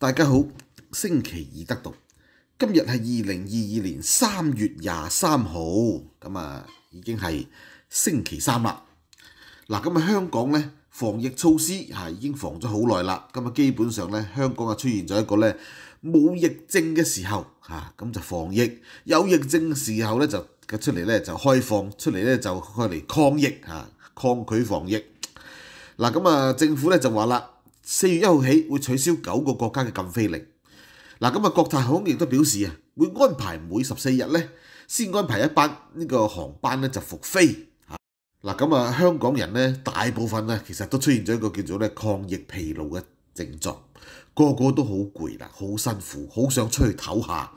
大家好，星期二得读，今日系二零二二年三月廿三号，咁啊，已经系星期三啦。嗱，咁啊，香港咧防疫措施啊，已经防咗好耐啦。咁啊，基本上咧，香港啊出现咗一个咧冇疫症嘅时候，吓咁就防疫；有疫症嘅时候咧，就出嚟咧就开放，出嚟咧就开嚟抗疫，吓抗拒防疫。嗱，咁啊，政府咧就话啦。四月一號起會取消九個國家嘅禁飛令。嗱，咁啊，國泰航空亦都表示啊，會安排每十四日咧，先安排一班呢個航班咧就復飛。嗱，咁啊，香港人咧大部分咧其實都出現咗一個叫做咧抗疫疲勞嘅症狀，個個都好攰啦，好辛苦，好想出去唞下。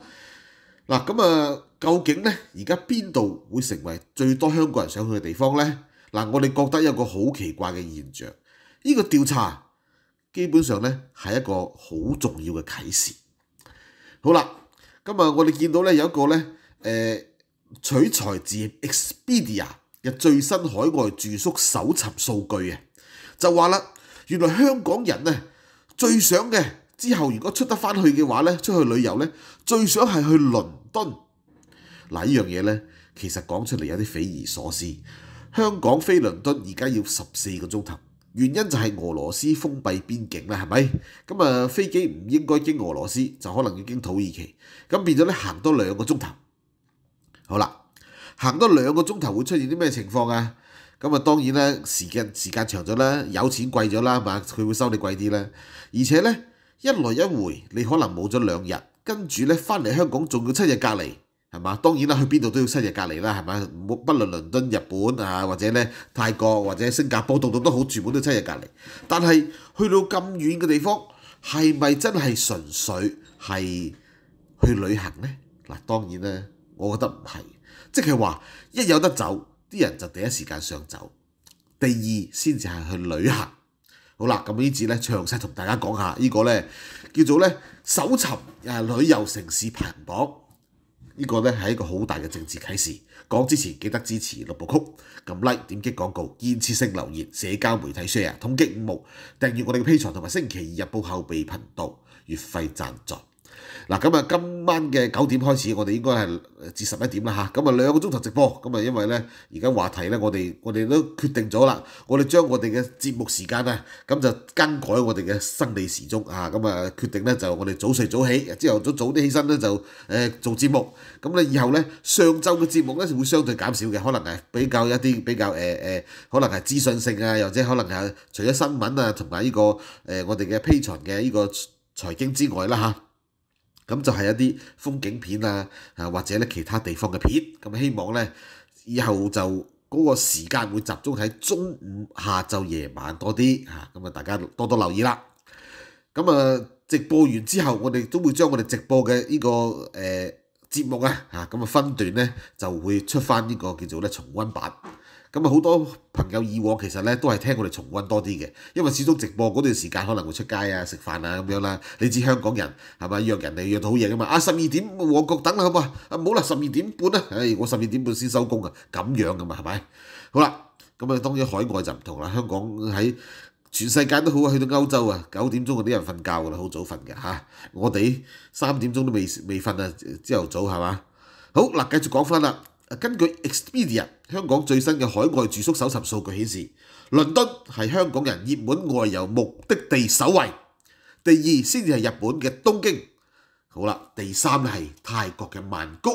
嗱，咁啊，究竟咧而家邊度會成為最多香港人想去嘅地方咧？嗱，我哋覺得有個好奇怪嘅現象，呢個調查。基本上咧係一個好重要嘅啟示。好啦，今日我哋見到咧有一個咧，誒取材自 Expedia 嘅最新海外住宿搜尋數據啊，就話啦，原來香港人咧最想嘅之後，如果出得翻去嘅話咧，出去旅遊咧最想係去倫敦。嗱，依樣嘢咧其實講出嚟有啲匪夷所思，香港飛倫敦而家要十四個鐘頭。原因就係俄羅斯封閉邊境啦，係咪？咁啊，飛機唔應該經俄羅斯，就可能要經土耳其，咁變咗咧行多兩個鐘頭。好啦，行多兩個鐘頭會出現啲咩情況啊？咁啊，當然啦，時間時間長咗啦，有錢貴咗啦，嘛佢會收你貴啲啦。而且咧，一來一回你可能冇咗兩日，跟住咧翻嚟香港仲要七日隔離。係嘛？當然啦，去邊度都要七日隔離啦，係咪？唔不論倫敦、日本啊，或者咧泰國或者新加坡，度度都好，全部都七日隔離。但係去到咁遠嘅地方，係咪真係純粹係去旅行咧？嗱，當然咧，我覺得唔係。即係話一有得走，啲人就第一時間上走，第二先至係去旅行。好啦，咁呢次咧詳細同大家講下呢個咧叫做咧搜尋誒旅遊城市排行榜。呢個咧係一個好大嘅政治啟示。講之前記得支持六部曲，撳 Like、點擊廣告、建持性留言、社交媒體 Share、統擊五毛、訂閱我哋嘅 p a e 同埋星期二日報後備頻道，月費贊助。嗱，咁啊，今晚嘅九點開始，我哋應該係至十一點啦嚇。咁啊，兩個鐘頭直播，咁啊，因為咧，而家話題咧，我哋我哋都決定咗啦。我哋將我哋嘅節目時間咧，咁就更改我哋嘅生理時鐘啊。咁啊，決定咧就我哋早睡早起，朝後早早啲起身咧就誒做節目。咁咧以後咧，上週嘅節目咧就會相對減少嘅，可能係比較一啲比較誒誒，可能係資訊性啊，或者可能係除咗新聞啊同埋呢個誒我哋嘅披尋嘅呢個財經之外啦嚇。咁就係一啲風景片啊，啊或者咧其他地方嘅片，咁希望咧以後就嗰個時間會集中喺中午、下晝、夜晚多啲嚇，咁啊大家多多留意啦。咁啊直播完之後，我哋都會將我哋直播嘅呢個誒節目啊嚇，咁啊分段咧就會出翻呢個叫做咧重温版。咁啊，好多朋友以往其實咧都係聽我哋重溫多啲嘅，因為始終直播嗰段時間可能會出街啊、食飯啊咁樣啦。你知香港人係咪約人哋約到好夜噶嘛？啊十二點旺角等啦好嘛？啊冇啦十二點半啦，唉，我十二點半先收工啊，咁樣噶嘛係咪？好啦，咁啊當然海外就唔同啦。香港喺全世界都好啊，去到歐洲啊九點鐘嗰啲人瞓覺噶啦，好早瞓㗎嚇。我哋三點鐘都未未瞓啊，朝頭早係嘛？好嗱，繼續講翻啦。根據 Expedia 香港最新嘅海外住宿搜尋數據顯示，倫敦係香港人熱門外遊目的地首位，第二先至係日本嘅東京。好啦，第三係泰國嘅曼谷，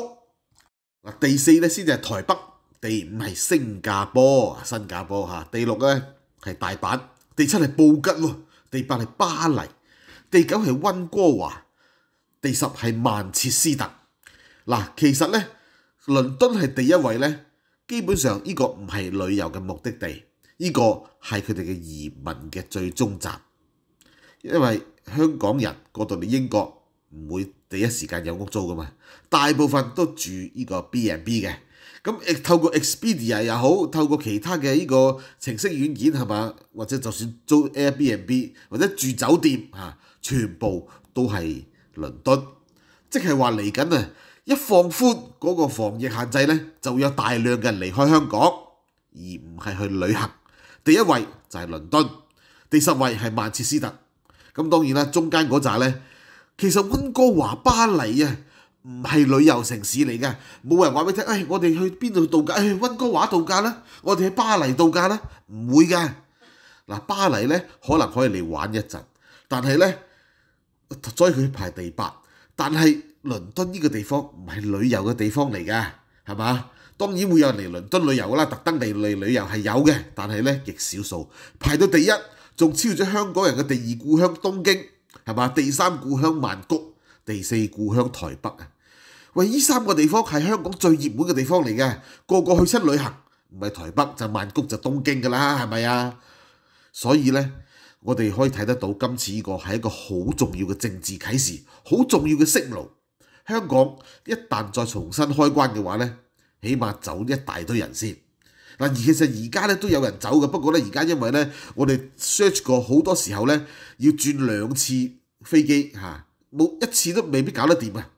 第四咧先至係台北，第五係新加坡，新加坡嚇，第六咧係大阪，第七係布吉喎，第八係巴黎，第九係温哥華，第十係曼切斯特。嗱，其實咧～倫敦係第一位呢，基本上呢個唔係旅遊嘅目的地，呢個係佢哋嘅移民嘅最終站，因為香港人過到嚟英國唔會第一時間有屋租噶嘛，大部分都住呢個 B and B 嘅，咁透過 Expedia 又好，透過其他嘅呢個程式軟件係嘛，或者就算租 Air B n B 或者住酒店啊，全部都係倫敦，即係話嚟緊啊！一放寬嗰個防疫限制咧，就有大量嘅人離開香港，而唔係去旅行。第一位就係倫敦，第十位係曼切斯特。咁當然啦，中間嗰扎咧，其實温哥華、巴黎啊，唔係旅遊城市嚟嘅，冇人話俾你聽。誒，我哋去邊度度假？誒，温哥華度假啦，我哋去巴黎度假啦，唔會㗎。嗱，巴黎咧可能可以嚟玩一陣，但係咧，所以佢排第八，但係。倫敦呢個地方唔係旅遊嘅地方嚟㗎，係嘛？當然會有人嚟倫敦旅遊啦，特登嚟嚟旅遊係有嘅，但係咧亦少數。排到第一，仲超越咗香港人嘅第二故鄉東京，係嘛？第三故鄉曼谷，第四故鄉台北啊！喂，依三個地方係香港最熱門嘅地方嚟嘅，個個去親旅行，唔係台北就曼谷就東京㗎啦，係咪啊？所以咧，我哋可以睇得到今次呢個係一個好重要嘅政治啟示，好重要嘅息怒。香港一旦再重新開關嘅話咧，起碼走一大堆人先。嗱而其實而家咧都有人走嘅，不過咧而家因為咧我哋 search 過好多時候咧要轉兩次飛機嚇，冇一次都未必搞得掂啊！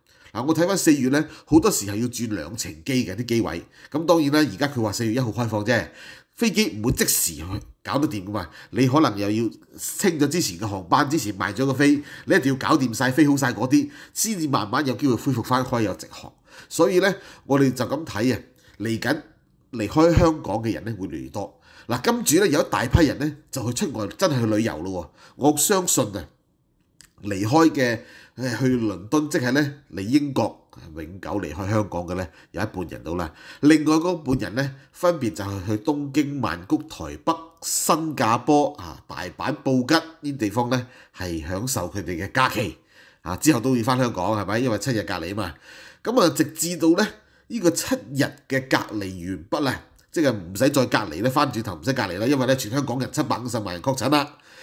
我睇翻四月咧，好多時候要轉兩程機嘅啲機位。咁當然啦，而家佢話四月一號開放啫，飛機唔會即時去搞得掂噶嘛。你可能又要清咗之前嘅航班，之前賣咗個飛，你一定要搞掂曬飛好曬嗰啲，先至慢慢有機會恢復翻開有直航。所以咧，我哋就咁睇啊，嚟緊離開香港嘅人咧會越嚟越多。嗱，今住咧有一大批人咧就去出外真係去旅遊咯。我相信啊。離開嘅去倫敦，即係咧嚟英國永久離開香港嘅咧有一半人到啦。另外嗰半人咧，分別就係去東京、曼谷、台北、新加坡啊、大阪、布吉呢地方咧，係享受佢哋嘅假期啊。之後都要翻香港係咪？因為七日隔離啊嘛。咁啊，直至到咧呢個七日嘅隔離完畢咧，即係唔使再隔離咧，翻轉頭唔使隔離啦。因為咧，全香港人七百五十萬人確診啦。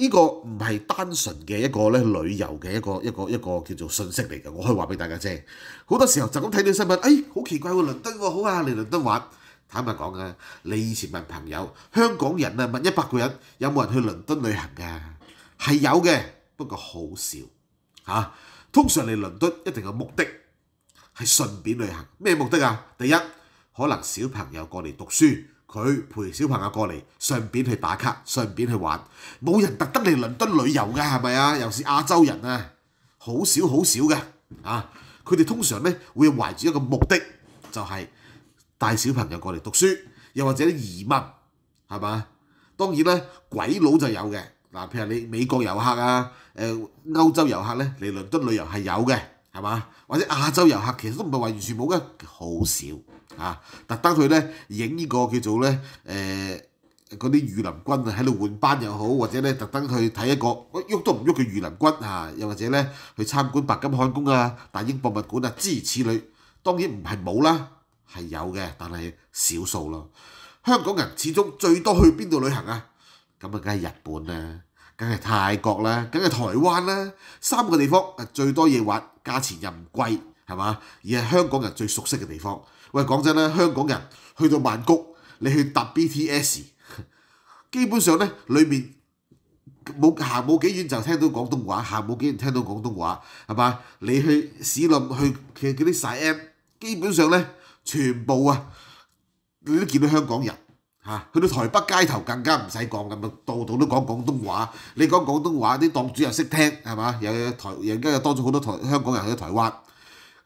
呢個唔係單純嘅一個咧旅遊嘅一個一個一個叫做信息嚟嘅，我可以話俾大家知。好多時候就咁睇到新聞，哎，好奇怪喎，倫敦好啊，嚟倫敦玩。坦白講啊，你以前問朋友，香港人啊問一百個人有冇人去倫敦旅行㗎，係有嘅，不過好少嚇。通常嚟倫敦一定有目的，係順便旅行。咩目的啊？第一，可能小朋友過嚟讀書。佢陪小朋友過嚟，順便去打卡，順便去玩。冇人特登嚟倫敦旅遊嘅，係咪啊？又是亞洲人啊，好少好少嘅啊！佢哋通常咧會懷住一個目的，就係帶小朋友過嚟讀書，又或者移民，係嘛？當然咧，鬼佬就有嘅。嗱，譬如你美國遊客啊，誒歐洲遊客咧嚟倫敦旅遊係有嘅，係嘛？或者亞洲遊客其實都唔係話完全冇嘅，好少。啊！特登去咧影呢個叫做咧誒嗰啲御林軍啊喺度換班又好，或者咧特登去睇一個喐都唔喐嘅御林軍啊，又或者咧去參觀白金漢宮啊、大英博物館啊，諸如此類。當然唔係冇啦，係有嘅，但係少數咯。香港人始終最多去邊度旅行啊？咁啊，梗係日本啦，梗係泰國啦，梗係台灣啦，三個地方啊最多嘢玩，價錢又唔貴。係嘛？而係香港人最熟悉嘅地方。喂，講真啦，香港人去到曼谷，你去搭 BTS，基本上咧裏面冇行冇幾遠就聽到廣東話，行冇幾遠聽到廣東話，係嘛？你去市林去嘅嗰啲晒 M，基本上咧全部啊，你都見到香港人嚇。去到台北街頭更加唔使講咁咪度度都講廣東話。你講廣東話，啲檔主又識聽係嘛？又有台，而家又多咗好多台香港人去台灣。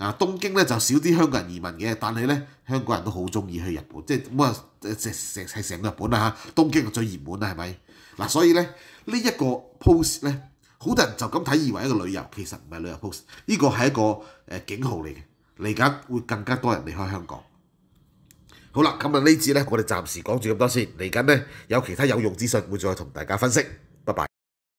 啊，東京咧就少啲香港人移民嘅，但係咧香港人都好中意去日本，即係乜成成係成個日本啦嚇，東京最熱門啦，係咪？嗱，所以咧呢一個 post 咧，好多人就咁睇以為一個旅遊，其實唔係旅遊 post，呢個係一個誒警號嚟嘅，嚟緊會更加多人開香港。好啦，咁啊呢次咧，我哋暫時講住咁多先，嚟緊咧有其他有用資訊會再同大家分析。